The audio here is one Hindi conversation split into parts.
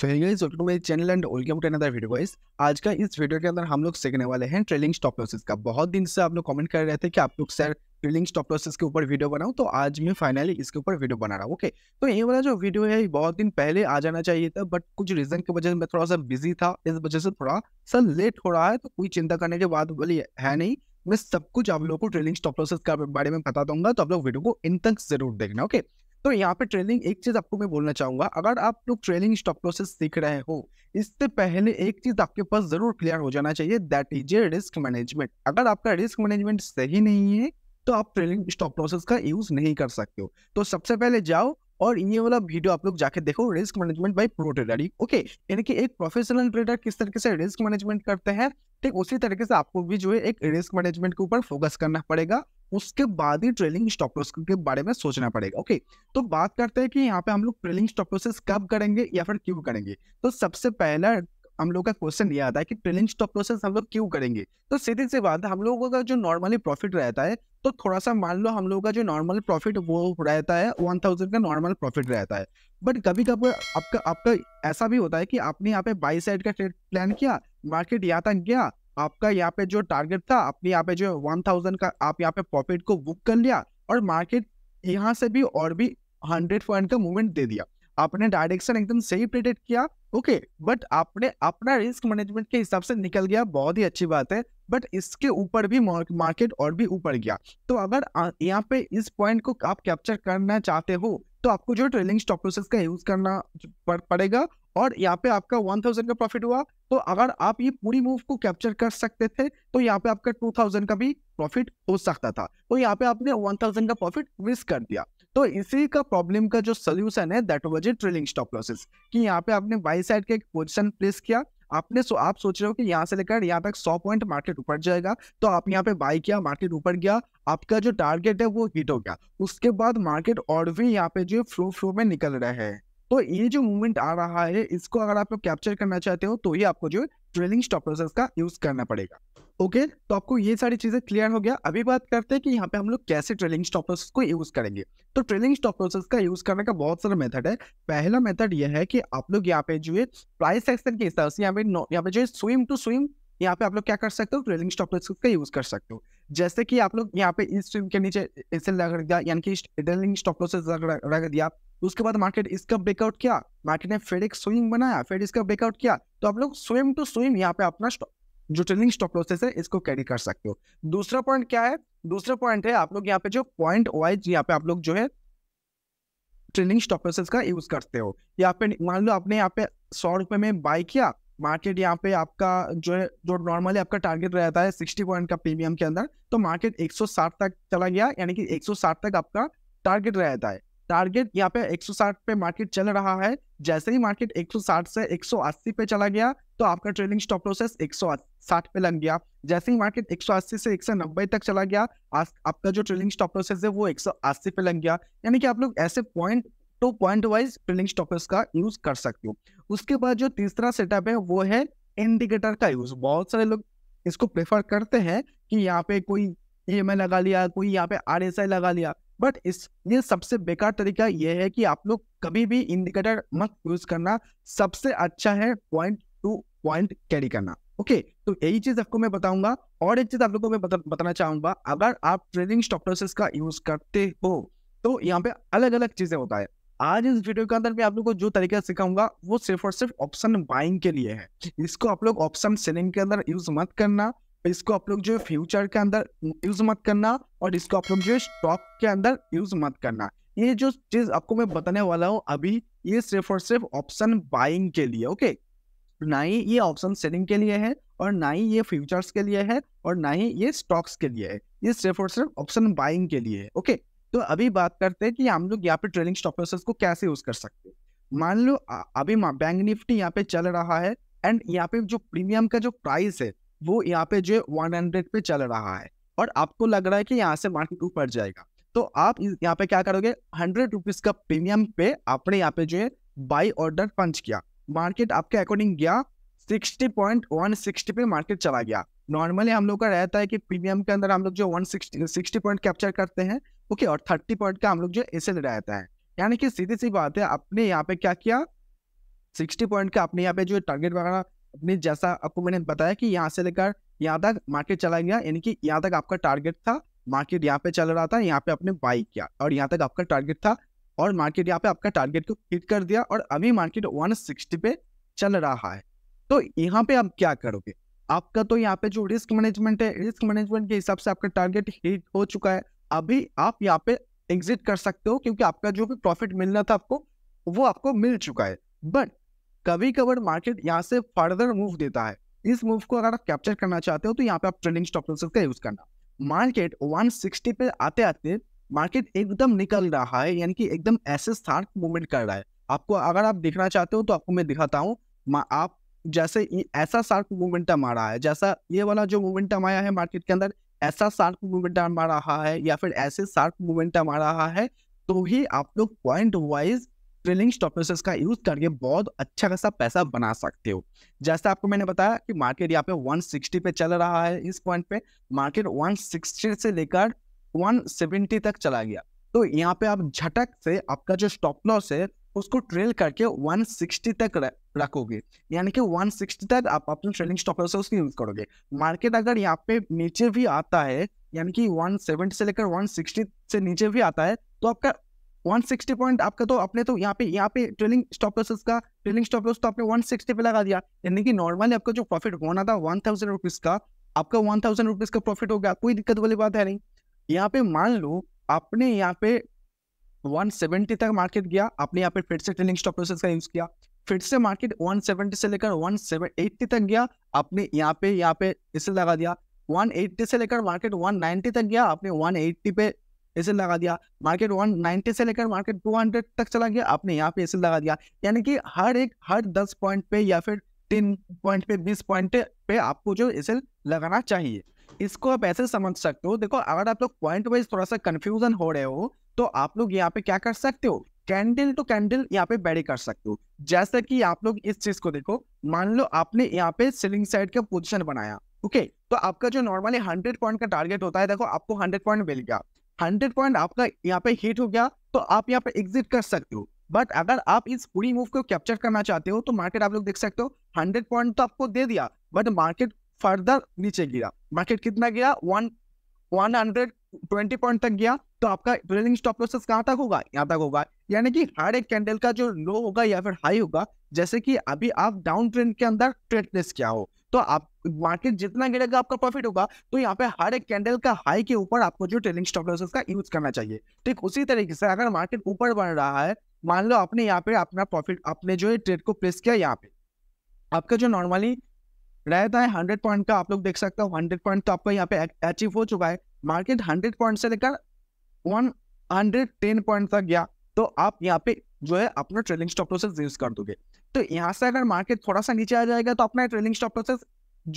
सो मेरे channel and welcome to another video guys आज का इस वीडियो के अंदर हम लोग सीखने वाले हैं ट्रेलिंग स्टॉप लॉसेस का बहुत दिन से आप लोग कमेंट कर रहे थे कि आप लोग सर ट्रेलिंग स्टॉप लॉसेस के ऊपर वीडियो बनाओ तो आज मैं फाइनली इसके ऊपर वीडियो बना रहा हूँ ओके तो ये वाला जो वीडियो है बहुत दिन पहले आ जाना चाहिए था बट कुछ रीजन की वजह से मैं थोड़ा सा बिजी था इस वजह से थोड़ा सर लेट हो रहा है तो कोई चिंता करने के बाद बोली है नहीं मैं सब कुछ आप लोगों को ट्रेलिंग स्टॉप लॉसेस के बारे में बता दूंगा तो आप लोग वीडियो को इन तक जरूर देखना ओके तो यहाँ पे ट्रेलिंग एक चीज आपको मैं बोलना चाहूंगा अगर आप लोग ट्रेलिंग स्टॉप लॉसेस सीख रहे हो इससे पहले एक चीज आपके पास जरूर क्लियर हो जाना चाहिए that is a risk management अगर आपका रिस्क मैनेजमेंट सही नहीं है तो आप ट्रेलिंग स्टॉप लॉसेस का यूज नहीं कर सकते हो तो सबसे पहले जाओ और ये वाला वीडियो आप लोग जाके देखो risk management by pro trader okay यानी कि एक प्रोफेशनल ट्रेडर किस तरीके से रिस्क मैनेजमेंट करते हैं ठीक उसी तरीके से आपको भी जो है एक रिस्क मैनेजमेंट के ऊपर फोकस करना पड़ेगा उसके बाद ही ट्रेलिंग स्टॉप लॉस के बारे में सोचना पड़ेगा ओके तो बात करते हैं कि यहाँ पे हम लोग ट्रेलिंग स्टॉप लॉसेस कब करेंगे या फिर क्यों करेंगे तो सबसे पहला हम लोग का क्वेश्चन ये आता है कि ट्रेलिंग स्टॉप लॉसेस हम लोग क्यों करेंगे तो सीधे से बात है हम लोगों का जो नॉर्मली प्रॉफिट रहता है तो थोड़ा सा मान लो हम लोगों का जो नॉर्मल प्रॉफिट वो रहता है वन थाउजेंड का नॉर्मल प्रॉफिट रहता है बट कभी कभी आपका आपका ऐसा भी होता है कि आपने यहाँ पे बाई साइड का ट्रेड प्लान किया मार्केट यहाँ तक गया आपका यहाँ पे जो टारगेट था आपने यहाँ पे जो वन थाउजेंड का आप यहाँ पे प्रॉफिट को बुक कर लिया और मार्केट यहाँ से भी और भी हंड्रेड पॉइंट का मूवमेंट दे दिया आपने डायरेक्शन एकदम सही प्रेडिक्ट किया ओके बट आपने अपना रिस्क मैनेजमेंट के हिसाब से निकल गया बहुत ही अच्छी बात है बट इसके ऊपर भी मार्केट और भी ऊपर गया तो अगर यहाँ पे इस पॉइंट को आप कैप्चर करना चाहते हो तो आपको जो ट्रेलिंग स्टॉप प्रोसेस का यूज करना पड़ेगा और यहाँ पे आपका वन थाउजेंड का प्रॉफिट हुआ तो अगर आप ये पूरी मूव को कैप्चर कर सकते थे तो यहाँ पे आपका टू थाउजेंड का भी प्रॉफिट हो सकता था तो यहाँ पे आपने वन थाउजेंड का प्रॉफिट मिस कर दिया तो इसी का प्रॉब्लम का जो सोल्यूशन है that was a trailing stop losses कि यहाँ पे आपने बाई साइड का एक पोजिशन प्लेस किया आपने सो आप सोच रहे हो कि यहाँ से लेकर यहाँ तक 100 पॉइंट मार्केट ऊपर जाएगा तो आप यहाँ पे बाई किया मार्केट ऊपर गया आपका जो टारगेट है वो हिट हो गया उसके बाद मार्केट और भी यहाँ पे जो फ्लो फ्लो में निकल रहे हैं तो ये जो मूवमेंट आ रहा है इसको अगर आप लोग कैप्चर करना चाहते हो तो ये आपको जो ट्रेलिंग स्टॉप लॉसेस का यूज करना पड़ेगा ओके okay, तो आपको ये सारी चीजें क्लियर हो गया अभी बात करते हैं कि यहाँ पे हम लोग कैसे ट्रेलिंग स्टॉप लॉसेस को यूज करेंगे तो ट्रेलिंग स्टॉप लॉसेस का यूज करने का बहुत सारा मेथड है पहला मेथड ये है कि आप लोग यहाँ पे जो है प्राइस एक्शन के हिसाब से यहाँ पे यहाँ पे जो है स्विम टू स्विम यहाँ पे आप लोग क्या कर सकते हो ट्रेलिंग स्टॉप लॉसेस का यूज कर सकते हो जैसे कि आप लोग यहाँ पे इस स्विम के नीचे इसे रख दिया यानी कि ट्रेलिंग स्टॉप प्रोसेस रख दिया उसके बाद मार्केट इसका ब्रेकआउट किया मार्केट ने फिर एक स्विंग बनाया फिर इसका ब्रेकआउट किया तो आप लोग स्विम टू स्विम यहाँ पे अपना जो ट्रेलिंग स्टॉप लॉसेस है इसको कैरी कर सकते हो दूसरा पॉइंट क्या है दूसरा पॉइंट है आप लोग यहाँ पे जो पॉइंट वाइज यहाँ पे आप लोग जो है ट्रेलिंग स्टॉप लॉसेस का यूज करते हो यहाँ पे मान लो आपने यहाँ पे सौ रुपए में बाय किया मार्केट यहाँ पे आपका जो है जो नॉर्मली आपका टारगेट रहता है सिक्सटी पॉइंट का प्रीमियम के अंदर तो मार्केट एक तक चला गया यानी कि एक तक आपका टारगेट रहता है टारगेट यहाँ पे 160 पे मार्केट चल रहा है जैसे ही मार्केट 160 से 180 पे चला गया तो आपका ट्रेलिंग स्टॉप लॉसेस 160 पे लग गया जैसे ही मार्केट 180 से 190 तक चला गया आपका जो ट्रेडिंग स्टॉप लॉसेस है वो 180 पे लग गया यानी कि आप लोग ऐसे point to point wise trailing stoppers का यूज कर सकते हो उसके बाद जो तीसरा सेटअप है वो है इंडिकेटर का यूज बहुत सारे लोग इसको प्रेफर करते हैं कि यहाँ पे कोई ई e लगा लिया कोई यहाँ पे आर लगा लिया बट इसमें सबसे बेकार तरीका यह है कि आप लोग कभी भी इंडिकेटर मत यूज करना सबसे अच्छा है पॉइंट टू पॉइंट कैरी करना ओके okay, तो यही चीज आपको मैं बताऊंगा और एक चीज आप लोगों को मैं बताना चाहूंगा अगर आप ट्रेडिंग स्टॉक का यूज करते हो तो यहाँ पे अलग अलग चीजें होता है आज इस वीडियो के अंदर मैं आप लोगों को जो तरीका सिखाऊंगा वो सिर्फ और सिर्फ ऑप्शन बाइंग के लिए है इसको आप लोग ऑप्शन सेलिंग के अंदर यूज मत करना इसको आप लोग जो है फ्यूचर के अंदर यूज मत करना और इसको आप लोग जो है स्टॉक के अंदर यूज मत करना ये जो चीज आपको मैं बताने वाला हूँ अभी ये सिर्फ और सिर्फ ऑप्शन बाइंग के लिए ओके ना ही ये ऑप्शन सेलिंग के लिए है और ना ही ये फ्यूचर्स के लिए है और ना ही ये स्टॉक्स के लिए है ये सिर्फ और सिर्फ ऑप्शन बाइंग के लिए है ओके तो अभी बात करते हैं कि हम लोग यहाँ पे ट्रेडिंग स्टॉप लॉसेस को कैसे यूज कर सकते मान लो अभी बैंक निफ्टी यहाँ पे चल रहा है एंड यहाँ पे जो प्रीमियम का जो प्राइस है वो यहाँ पे जो वन हंड्रेड पे चल रहा है और आपको लग रहा है कि यहाँ से मार्केट ऊपर जाएगा तो आप यहाँ पे क्या करोगे हंड्रेड रुपीज का प्रीमियम पे आपने यहाँ पे जो है बाई ऑर्डर पंच किया मार्केट आपके अकॉर्डिंग गया सिक्सटी पॉइंट वन सिक्सटी पे मार्केट चला गया नॉर्मली हम लोग का रहता है कि प्रीमियम के अंदर हम लोग जो वन सिक्सटी पॉइंट कैप्चर करते हैं ओके और थर्टी पॉइंट का हम लोग जो एस रहता है यानी कि सीधी सी बात है आपने यहाँ पे क्या किया सिक्सटी पॉइंट का आपने यहाँ पे जो टारगेट वगैरह अपने जैसा आपको मैंने बताया कि यहाँ से लेकर यहाँ तक मार्केट चला गया यानी कि यहाँ तक आपका टारगेट था मार्केट यहाँ पे चल रहा था यहाँ पे आपने बाई किया और यहाँ तक आपका टारगेट था और मार्केट यहाँ पे आपका टारगेट को हिट कर दिया और अभी मार्केट वन पे चल रहा है तो यहाँ पे आप क्या करोगे आपका तो यहाँ पे जो रिस्क मैनेजमेंट है रिस्क मैनेजमेंट के हिसाब से आपका टारगेट हिट हो चुका है अभी आप यहाँ पे एग्जिट कर सकते हो क्योंकि आपका जो भी प्रॉफिट मिलना था आपको वो आपको मिल चुका है बट कभी कभार मार्केट यहाँ से फर्दर मूव देता है इस मूव को अगर आप कैप्चर करना चाहते हो तो यहाँ पे आप ट्रेंडिंग स्टॉप लॉसेस का यूज करना मार्केट 160 पे आते आते मार्केट एकदम निकल रहा है यानी कि एकदम ऐसे स्टार्ट मूवमेंट कर रहा है आपको अगर आप देखना चाहते हो तो आपको मैं दिखाता हूँ आप जैसे ऐसा शार्क मोमेंटम आ रहा है जैसा ये वाला जो मोमेंटम आया है मार्केट के अंदर ऐसा शार्क मोमेंटम आ रहा है या फिर ऐसे शार्क मोमेंटम आ रहा है तो ही आप लोग पॉइंट वाइज ट्रेलिंग स्टॉपेसेस का यूज करके बहुत अच्छा खासा पैसा बना सकते हो जैसा आपको मैंने बताया कि मार्केट यहाँ पे 160 पे चल रहा है इस पॉइंट पे मार्केट 160 से लेकर 170 तक चला गया तो यहाँ पे आप झटक से आपका जो स्टॉप लॉस है उसको ट्रेल करके 160 तक रखोगे यानी कि 160 तक आप अपने ट्रेलिंग स्टॉप लॉस उसको यूज करोगे मार्केट अगर यहाँ पे नीचे भी आता है यानी कि 170 से लेकर 160 से नीचे भी आता है तो आपका 160 पॉइंट आपका तो आपने तो यहाँ पे यहाँ पे ट्रेलिंग स्टॉप लॉसेस का ट्रेलिंग स्टॉप लॉस तो आपने 160 पे लगा दिया यानी कि नॉर्मली आपका जो प्रॉफिट होना था वन थाउजेंड रुपीज का आपका वन थाउजेंड रुपीज का प्रॉफिट हो गया कोई दिक्कत वाली बात है नहीं यहाँ पे मान लो आपने यहाँ पे वन सेवेंटी तक मार्केट गया आपने यहाँ पे फिर से ट्रेलिंग स्टॉप लॉसेस का यूज किया फिर से मार्केट वन सेवेंटी से लेकर वन सेवन एट्टी तक गया आपने यहाँ पे यहाँ पे इसे लगा दिया वन एट्टी से लेकर मार्केट वन 190 तक गया आपने वन एट्टी पे एस लगा दिया मार्केट वन नाइनटी से लेकर मार्केट टू हंड्रेड तक चला गया आपने यहाँ पे एस लगा दिया यानी कि हर एक हर दस पॉइंट पे या फिर तीन पॉइंट पे बीस पॉइंट पे आपको जो एस लगाना चाहिए इसको आप ऐसे समझ सकते हो देखो अगर आप लोग पॉइंट वाइज थोड़ा सा कंफ्यूजन हो रहे हो तो आप लोग यहाँ पे क्या कर सकते हो कैंडल टू कैंडल यहाँ पे बैरी कर सकते हो जैसे कि आप लोग इस चीज को देखो मान लो आपने यहाँ पे सेलिंग साइड का पोजिशन बनाया ओके okay, तो आपका जो नॉर्मली हंड्रेड पॉइंट का टारगेट होता है देखो आपको हंड्रेड पॉइंट मिल गया हंड्रेड पॉइंट आपका यहाँ पे हिट हो गया तो आप यहाँ पे एग्जिट कर सकते हो बट अगर आप इस पूरी मूव को कैप्चर करना चाहते हो तो मार्केट आप लोग देख सकते हो हंड्रेड पॉइंट तो आपको दे दिया बट मार्केट फर्दर नीचे गिरा मार्केट कितना गिरा one one hundred twenty point तक गया तो आपका ट्रेलिंग स्टॉप लॉसेस कहाँ तक होगा यहाँ तक होगा यानी कि हर एक कैंडल का जो लो होगा या फिर हाई होगा जैसे कि अभी आप डाउन ट्रेंड के अंदर ट्रेड प्लेस हो तो आप मार्केट जितना गिरेगा आपका प्रॉफिट होगा तो यहाँ पे हर एक कैंडल का हाई के ऊपर आपको जो ट्रेलिंग स्टॉप लॉसेस का यूज करना चाहिए ठीक उसी तरीके से अगर मार्केट ऊपर बढ़ रहा है मान लो आपने यहाँ पे अपना प्रॉफिट आपने जो है ट्रेड को प्लेस किया यहाँ पे आपका जो नॉर्मली रहता है हंड्रेड पॉइंट का आप लोग देख सकते हो हंड्रेड पॉइंट तो आपका यहाँ पे अचीव हो चुका है मार्केट हंड्रेड पॉइंट से लेकर वन पॉइंट तक गया तो आप यहाँ पे जो है अपना ट्रेलिंग स्टॉप प्रोसेस यूज कर दोगे तो यहाँ से अगर मार्केट थोड़ा सा नीचे आ जाएगा तो अपना ट्रेलिंग स्टॉप प्रोसेस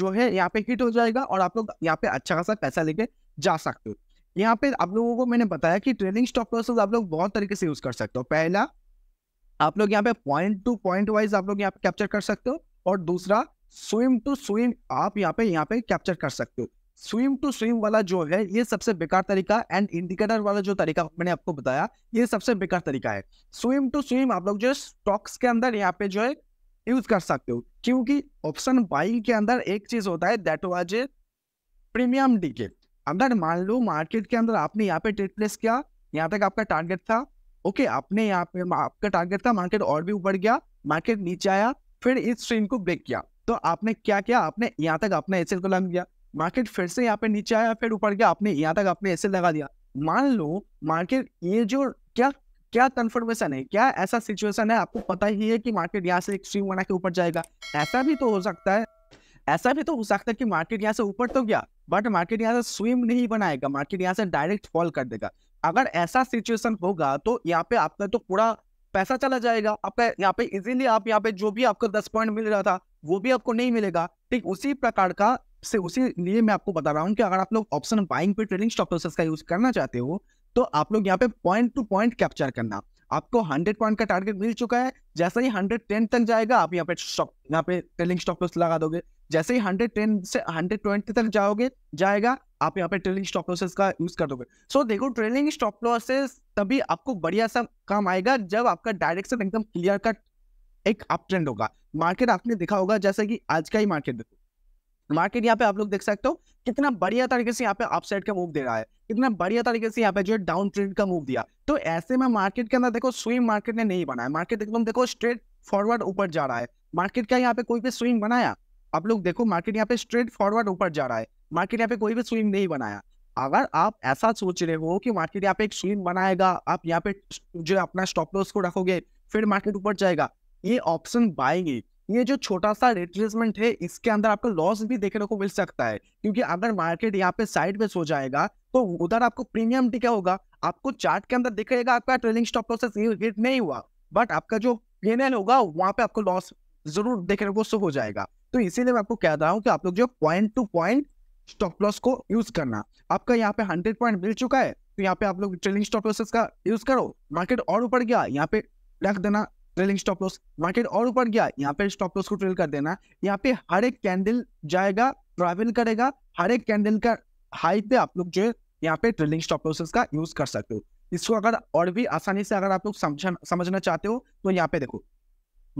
जो है यहाँ पे हिट हो जाएगा और आप लोग यहाँ पे अच्छा खासा पैसा लेके जा सकते हो यहाँ पे आप लोगों को मैंने बताया कि ट्रेलिंग स्टॉप प्रोसेस आप लोग बहुत तरीके से यूज कर सकते हो पहला आप लोग यहाँ पे पॉइंट टू पॉइंट वाइज आप लोग यहाँ पे कैप्चर कर सकते हो और दूसरा स्विम टू स्विम आप यहाँ पे यहाँ पे कैप्चर कर सकते हो स्विम टू स्विम वाला जो है ये सबसे बेकार तरीका एंड इंडिकेटर वाला जो तरीका मैंने आपको बताया ये सबसे बेकार तरीका है स्विम टू स्विम आप लोग जो है स्टॉक्स के अंदर यहाँ पे जो है यूज कर सकते हो क्योंकि ऑप्शन बाइंग के अंदर एक चीज होता है दैट वॉज ए प्रीमियम डीके अंदर मान लो मार्केट के अंदर आपने यहाँ पे ट्रेड प्लेस किया यहाँ तक आपका टारगेट था ओके आपने यहाँ पे आपका टारगेट था मार्केट और भी ऊपर गया मार्केट नीचे आया फिर इस स्ट्रीम को ब्रेक किया तो आपने क्या किया आपने यहाँ तक अपना एसेल को लम दिया मार्केट फिर से यहाँ पे नीचे आया फिर ऊपर गया आपने यहाँ तक आपने ऐसे लगा दिया मान लो मार्केट ये जो क्या क्या कन्फर्मेशन है क्या ऐसा सिचुएशन है आपको पता ही है कि मार्केट यहाँ से एक्सट्रीम बना के ऊपर जाएगा ऐसा भी तो हो सकता है ऐसा भी तो हो सकता है कि मार्केट यहाँ से ऊपर तो गया बट मार्केट यहाँ से स्विम नहीं बनाएगा मार्केट यहाँ से डायरेक्ट फॉल कर देगा अगर ऐसा सिचुएशन होगा तो यहाँ पे आपका तो पूरा पैसा चला जाएगा आपका यहाँ पे इजीली आप यहाँ पे जो भी आपको दस पॉइंट मिल रहा था वो भी आपको नहीं मिलेगा ठीक उसी प्रकार का से उसी लिए मैं आपको बता रहा हूँ कि अगर आप लोग ऑप्शन बाइंग पे ट्रेडिंग स्टॉप प्रोसेस का यूज करना चाहते हो तो आप लोग यहाँ पे पॉइंट टू पॉइंट कैप्चर करना आपको हंड्रेड पॉइंट का टारगेट मिल चुका है जैसे ही हंड्रेड टेन तक जाएगा आप यहाँ पे स्टॉक यहाँ पे ट्रेलिंग स्टॉप लॉस लगा दोगे जैसे ही हंड्रेड टेन से हंड्रेड ट्वेंटी तक जाओगे जाएगा आप यहाँ पे ट्रेलिंग स्टॉप लॉसेस का यूज कर दोगे सो देखो ट्रेलिंग स्टॉप लॉसेस तभी आपको बढ़िया सा काम आएगा जब आपका डायरेक्शन एकदम क्लियर कट एक अप ट्रेंड होगा मार्केट आपने देखा होगा जैसे कि आज का ही मार्केट देखो मार्केट यहाँ पे आप लोग देख सकते हो कितना बढ़िया तरीके से यहाँ पे अपसाइड का मूव दे रहा है कितना बढ़िया तरीके से यहाँ पे जो है डाउन ट्रेड का मूव दिया तो ऐसे में मार्केट के अंदर देखो स्विंग मार्केट ने नहीं बनाया मार्केट एकदम देखो स्ट्रेट फॉरवर्ड ऊपर जा रहा है मार्केट का यहाँ पे कोई भी स्विंग बनाया आप लोग देखो मार्केट यहाँ पे स्ट्रेट फॉरवर्ड ऊपर जा रहा है मार्केट यहाँ पे कोई भी स्विंग नहीं बनाया अगर आप ऐसा सोच रहे हो कि मार्केट यहाँ पे एक स्विंग बनाएगा आप यहाँ पे जो अपना स्टॉप लॉस को रखोगे फिर मार्केट ऊपर जाएगा ये ऑप्शन बाइंग ये जो छोटा सा रिट्रेसमेंट है इसके अंदर आपको लॉस भी देखने को मिल सकता है क्योंकि अगर मार्केट यहाँ पे साइड हो जाएगा तो उधर आपको प्रीमियम टिका होगा आपको चार्ट के अंदर दिखेगा आपका ट्रेलिंग स्टॉप प्रोसेस हिट नहीं हुआ बट आपका जो पी होगा वहां पे आपको लॉस जरूर देखने को हो जाएगा तो इसीलिए मैं आपको कह रहा हूँ कि आप लोग जो point to point stop loss को यूज करना आपका यहाँ पे हंड्रेड पॉइंट मिल चुका है तो यहाँ पे आप लोग ट्रेलिंग स्टॉप लॉसेस का यूज करो मार्केट और ऊपर गया यहाँ पे रख देना ट्रेलिंग स्टॉप लॉस मार्केट और ऊपर गया यहाँ पे स्टॉप लॉस को ट्रेल कर देना यहाँ पे हर एक कैंडल जाएगा ट्रैवल करेगा हर एक कैंडल का हाई पे आप लोग जो है यहाँ पे ट्रेलिंग स्टॉप लॉसेस का यूज कर सकते हो इसको अगर और भी आसानी से अगर आप लोग समझना चाहते हो तो यहाँ पे देखो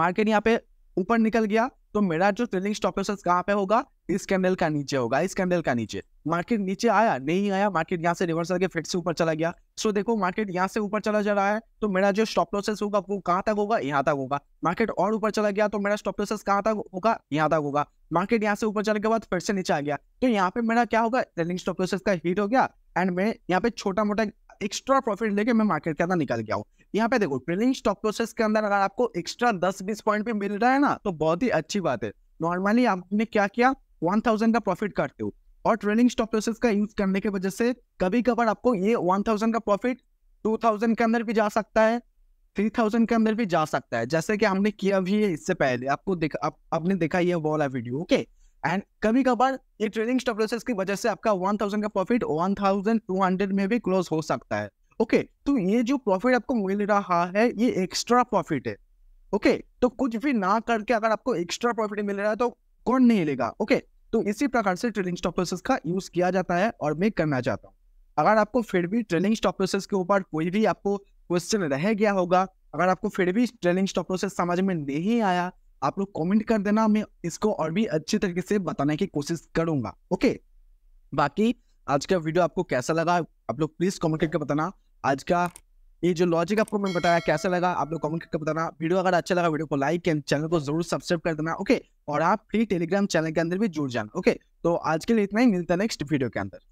मार्केट यहाँ पे ऊपर निकल गया तो मेरा जो ट्रेलिंग स्टॉप लॉस कहाँ पे होगा इस कैंडल का नीचे होगा इस कैंडल का नीचे मार्केट नीचे आया नहीं आया मार्केट यहाँ से रिवर्सल के फिर से ऊपर चला गया सो देखो मार्केट यहाँ से ऊपर चला जा रहा है तो मेरा जो स्टॉप लॉसेस होगा वो कहाँ तक होगा यहाँ तक होगा मार्केट और ऊपर चला गया तो मेरा स्टॉप लॉसेस कहाँ तक होगा यहाँ तक होगा मार्केट यहाँ से ऊपर चलने के बाद फिर से नीचे आ गया तो यहाँ पे मेरा क्या होगा ट्रेलिंग स्टॉप लॉसेस का हिट हो गया एंड मैं यहाँ पे छोटा मोटा एक्स्ट्रा प्रॉफिट लेके मैं मार्केट के अंदर निकल गया हूँ यहाँ पे देखो ट्रेलिंग स्टॉक प्रोसेस के अंदर अगर आपको एक्स्ट्रा दस बीस पॉइंट पे मिल रहा है ना तो बहुत ही अच्छी बात है नॉर्मली आपने क्या किया वन थाउजेंड का प्रॉफिट काटते हो और ट्रेलिंग स्टॉक प्रोसेस का यूज करने की वजह से कभी कभार आपको ये वन थाउजेंड का प्रॉफिट टू थाउजेंड के अंदर भी जा सकता है थ्री थाउजेंड के अंदर भी जा सकता है जैसे कि हमने किया भी है इससे पहले आपको देखा आप, आपने देखा ये वाला वीडियो ओके okay? एंड कभी कभार ये ट्रेडिंग स्टॉप लॉसेस की वजह से आपका 1000 का प्रॉफिट 1200 में भी क्लोज हो सकता है ओके okay, तो ये जो प्रॉफिट आपको मिल रहा है ये एक्स्ट्रा प्रॉफिट है ओके okay, तो कुछ भी ना करके अगर आपको एक्स्ट्रा प्रॉफिट मिल रहा है तो कौन नहीं लेगा ओके okay, तो इसी प्रकार से ट्रेडिंग स्टॉप लॉसेस का यूज किया जाता है और मैं करना चाहता हूँ अगर आपको फिर भी ट्रेलिंग स्टॉप लॉसेस के ऊपर कोई भी आपको क्वेश्चन रह गया होगा अगर आपको फिर भी ट्रेलिंग स्टॉप लॉसेस समझ में नहीं आया आप लोग कमेंट कर देना मैं इसको और भी अच्छे तरीके से बताने की कोशिश करूंगा ओके बाकी आज का वीडियो आपको कैसा लगा आप लोग प्लीज कमेंट करके बताना आज का ये जो लॉजिक आपको मैंने बताया कैसा लगा आप लोग कमेंट करके बताना वीडियो अगर अच्छा लगा वीडियो को लाइक एंड चैनल को जरूर सब्सक्राइब कर देना ओके और आप फ्री टेलीग्राम चैनल के अंदर भी जुड़ जाना ओके तो आज के लिए इतना ही मिलता है नेक्स्ट वीडियो के अंदर